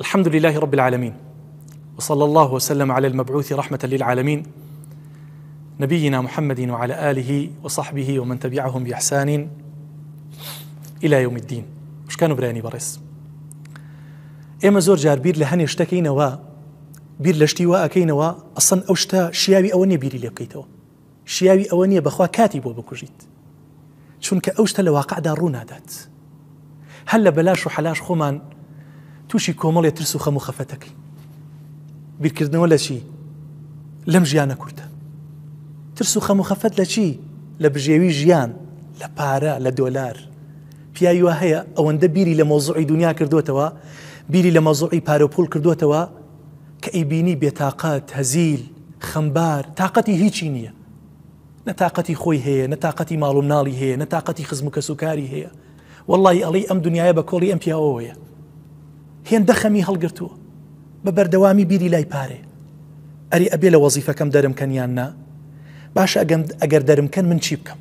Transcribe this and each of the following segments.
الحمد لله رب العالمين وصلى الله وسلم على المبعوث رحمه للعالمين نبينا محمد وعلى اله وصحبه ومن تبعهم باحسان الى يوم الدين مش كانوا براني برس إما زور جار بير لهني هەنێشتەکەینەوە و بير لاشتواء وا و ئەسن أوشتا شيابي شیاوی بيري نیە شيابي لێ بخوا كاتب ئەوە شون كأوشتا لواقع دارونا دات هلا بلاش وحلاش خمان واقعدا توشی کۆمەڵێ ترس و خەم و خەفەتەکەی بیرکردنەوە لە چی لەم ژیانە کورتە ترس و خەم و خەفەت لە چی لە بژێوی ژیان لە پارە لە دۆلار پیاوە هەیە ئەوەندە بیری لە مۆزوعی دنیا کردوتەوە بیری لە مەزوعی پارۆپول کردوتەوە کە ئەیبینی بێتاقەت هەزیل خەمبار تااقەتی هیچی نییە نەتااقەتی خۆی هەیە نەتااقەتی ماڵوم ناڵی هەیە نەتااقەتی خزم و کەسوکاری هەیە واللهی ئەڵی ئەم دنیاە بە کۆڵی ئەم پیاوەیە هێندە خەمی هەڵگرتووە بە بەردەوامی بیری لای پارێ ئەری ئەبێ لە وەزیفەکەم دەرمکەنیان نا باشە ئەگەر دەرمکەن من چی بکەم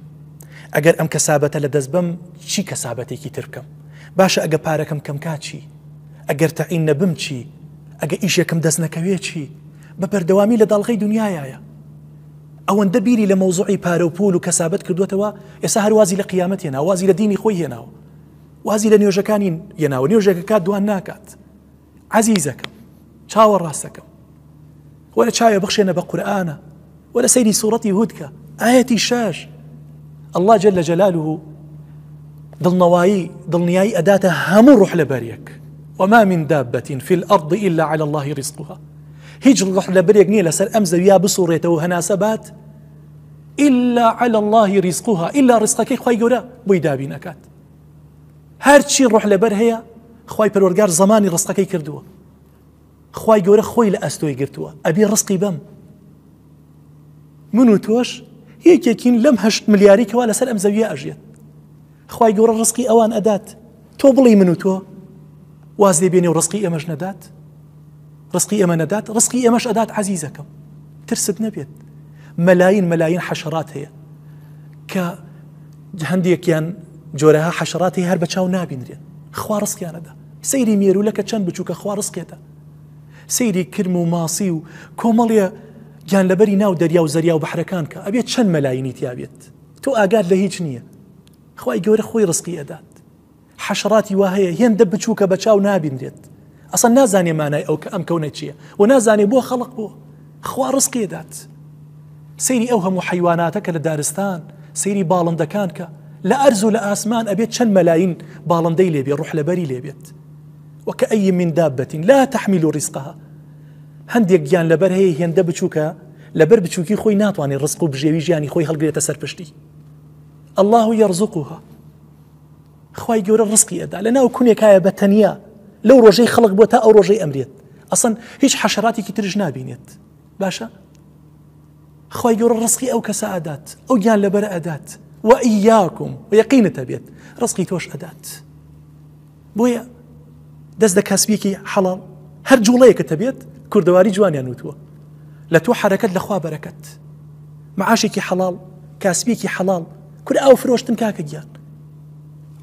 ئەگەر ئەم کەسابەتە لە دەست بم چی کەسابەتێکی تر بکەم باشە ئەگە پارەکەم کەم کاچی ئەگەر تەعین نەبم چی ئەگە ئیشێکم دەست نەکەوێ چی بە پەردەوامی لە داڵغی دنیاایە ئەوەندە بیری لە مەوزوعی پارە و پول و کەسابەت کردوێتەوە ئێستا هەروازی لە قیامەت هێنا وازی لە دینی خۆی هێناوە وازی لە نوێژەکانی یەناوە نوێژەکە دوان ناکات عزیزەکەم چاوە ڕاستەکەم ولا چاوێ بخشێنە بە قورآانە ولا سەیری سوورەتی هودکە ئاەتی شاش الله جل لە جلاله دڵنەوایی دڵنیایی ئەداتە هەموو ڕح لە بەرێک وما من دابة في الأرض إلا على الله رزقها هیچ ڕح لە بەرێک نییە لەسەر ئەم زەویا بسوڕێتەوە هەناسەبات إلا على الله رزقها إلا رزقك خی گەورە بۆی چی روح لبر هەیە خوای پەرۆرگار زمانی ڕستەکەی کردووە خی خوای خۆی لە ئەستۆی گرتووە ئەبی ڕستقی بەم من و تۆش یەکێکین لەم هەشت ملیاریکەوە لەسەر ئەم زەویە ئەژێت خی گەورە ڕستقی ئەوان ئەدات تۆ بڵی من و تۆ واز دەبێنێ و امش ندات رزقی امش ندات رزقی امش ادات ئەدات عزیزەکەم ترست ملايين ملايين حشرات هي ك کە هەندێکیان جۆرەها حەشراتی هەر بە چاو نابینرێن خوا ڕستیانەدا سەیری مێرولەکە چەند بچووکە خوا ڕستێتە سەیری کرم و ماسی و کۆمەڵیە گیان لەبەری ناو دەریا و زەریا و بەحرەکان کە ئەبێت چەند مەلاینی تیاابێت تۆ ئاگات لە هیچ نییە خی گەورە خۆی ڕستی ئەدات حەشراتی وا هەیە هێندە بچووکە بە چاو نابینرێت ئەسا نازانێ مانای ئەو کە ئەم کەونە چییە و نازانێ بۆ خەڵق بۆ خوا ڕستێدات سەیری ئەو هەموو حیواناتە کە لە دارستان سەیری باڵندەکان کە لا أرزو لا أسمان أبيت شن ملايين بالندي ليبيا روح لبري ليبيا وكأي من دابة لا تحمل رزقها هندي جيان لبر هي هي بتشوكا لبر بتشوكي خوي ناتواني الرزق بجيبي جياني خوي هلقي يتسر بشتي الله يرزقها خوي جور الرزق يدا لنا وكون يكايا بتنيا لو رجي خلق بوتا أو رجي أمريت أصلا هيش حشراتي كتير جنابينيت باشا خوي جور الرزق أو كسادات أدات أو جيان لبر أدات وإياكم ويقين تبيت رزقي توش أدات بويا دز كاسبيكي حلال هر جوليك تبيت كردواري جواني أنوتوا لتو حركت لخوا بركت معاشيكي حلال كاسبيكي حلال كل أو فروش تنكاك جيان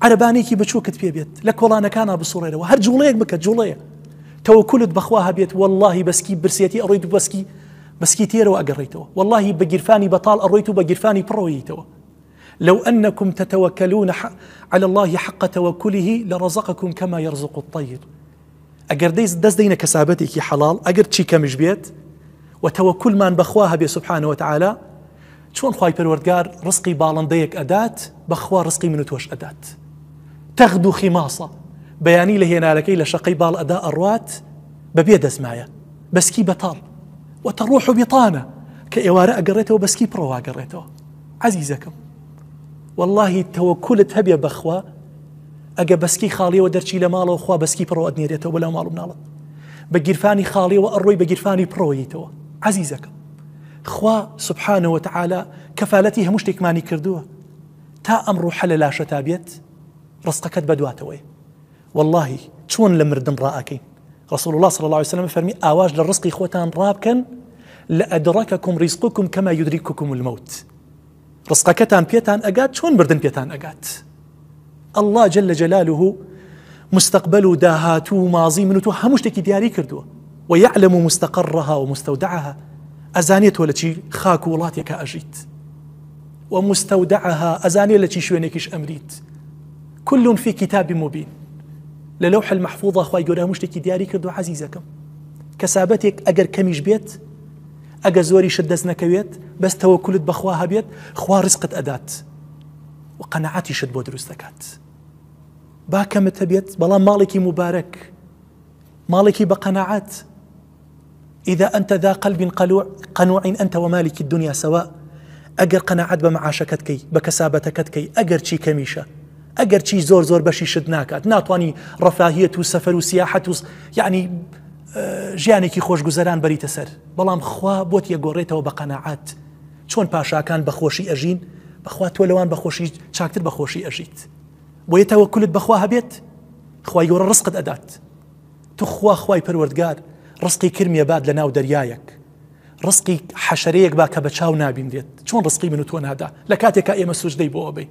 عربانيكي بتشوكت في بيت لك والله أنا كان أبو صورة لو هر جوليك بكت جولية تو كلت بخواها بيت والله بسكي برسيتي أريد بسكي بسكي تيرو أقريتو والله بقرفاني بطال أريتو بقرفاني برويتو لو أنكم تتوكلون على الله حق توكله لرزقكم كما يرزق الطير أجر ديز دەینە کەسابەتێکی كسابتك حلال أجر کەمیش بێت وتوكل من بخواها بي سبحانه وتعالى شون خواي پەروەردگار رزقي بالنديك ادات بخوا رزقي من توش ادات تغدو خماصة بياني له بەیانی لە هێنارەکەی لە شەقەی باڵ ئەدا ئەڕوات بەبێ دەسمایە بەسکی وتروح بطانة و بێتانە کە ئێوارە ئەگەڕێتەوە قريته عزيزكم والله توكل هەبێ بخوا اجا بسكي خالي ودرشي لە ماڵەوە خوا برو پڕۆ ئەدنێرێتەوە ولا ماڵ ناڵت بە گیرفانی خاڵیەوە ئەڕۆی بە گیرفانی پڕۆیتەوە خوا سبحانه وتعالى کەفاەتی مش ماني کردووە تا امر حل لا شتابيت رزقك ڕستەکەت بەدواتەوەی والله چۆن لە مردم رسول الله صلى الله عليه وسلم فرمي آواج للرزق إخوتان رابكن لأدرككم رزقكم كما يدرككم الموت ڕسقەکەتان بيتان أجات شون بردن بيتان أجات الله جل جلاله مستقبل داهاتو ماضي منو تو هەموو تكي دياري كردو ويعلم مستقرها ومستودعها مستقڕها ولا مستودعها خاك تۆ لە چی خاک و وڵاتێکە ئەژیت و كل في كتاب مبين للوح المحفوظة المحفوظە خی مش تكي دياري كردو عزيزكم كسابتك أجر كميش بيت ئەگە زۆری شت دەست نەکەوێت بەستەوە کولت بەخوا هەبێت خوا ڕزقت ئەدات و قەنەعاتی شد بۆ دروست دەکات با کەمت هەبێت بەڵام ماڵێکی مبارەک ماڵێکی إذا أنت ذا قلب قلوع قنوع أنت ومالك الدنيا سواء ئەگەر قناعت بمعاشك معاشەکەت کەی بە کەسابەتەکەت کەی كميشة چی کەمیشە زور چی زۆر زۆر بەشی شت ناکات وسياحة ڕەفاهیت و و سیاحت و ژیانێکی خۆشگوزەران بەریتە سەر بەڵام خوا بۆت یە گۆڕێتەوە بە قەنەعات چۆن پاشاکان بەخۆشی ئەژین بەخوا تۆ لەوان بەخۆشی چاکتر بەخۆشی ئەژیت بۆیەتەوە کولت بەخوا هەبێت خوای گەورە ڕسقت ئەدات تو خوا خوای پروەردگار ڕسقی کرمیە باد لە ناو دەریایەک ڕسقی حەشەرەیەک با کە بە چاو نابین دێت چۆن ڕسقی من و تۆ نادا لە کاتێکا ئێمە سوشدەی بۆ ئەبین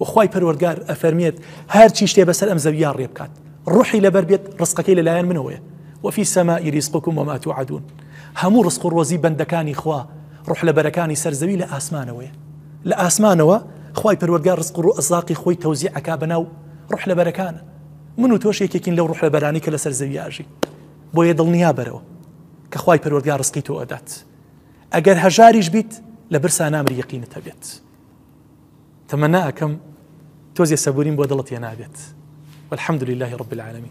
وخوای پەروەرگار ئەفەرمێت هەرچی شتێ بەسەر ئەم زەویا ڕێ بکات ڕوحی لەبەر بێت ڕسقەکەی لەلایەن منەوەیە وفي السماء رزقكم وما توعدون هەموو رزق و بندكاني خوا روح لبركاني سرزوي سەرزەوی لە ئاسمانەوەی لە ئاسمانەوە خی رزق ڕسق خوي توزيع كابناو روح لبركان منو توشي كيكين لو روح لبراني كلا سرزوي أجي بو لە بەرانی کە لە سەرزەویاژی بۆیە دڵنیا بەرەوە کە خی پەروەرگار ڕسقی تۆ ئەدات ئەگەر هەژاریش بیت لە برسا نامری یەقینتە والحمد لله رب العالمين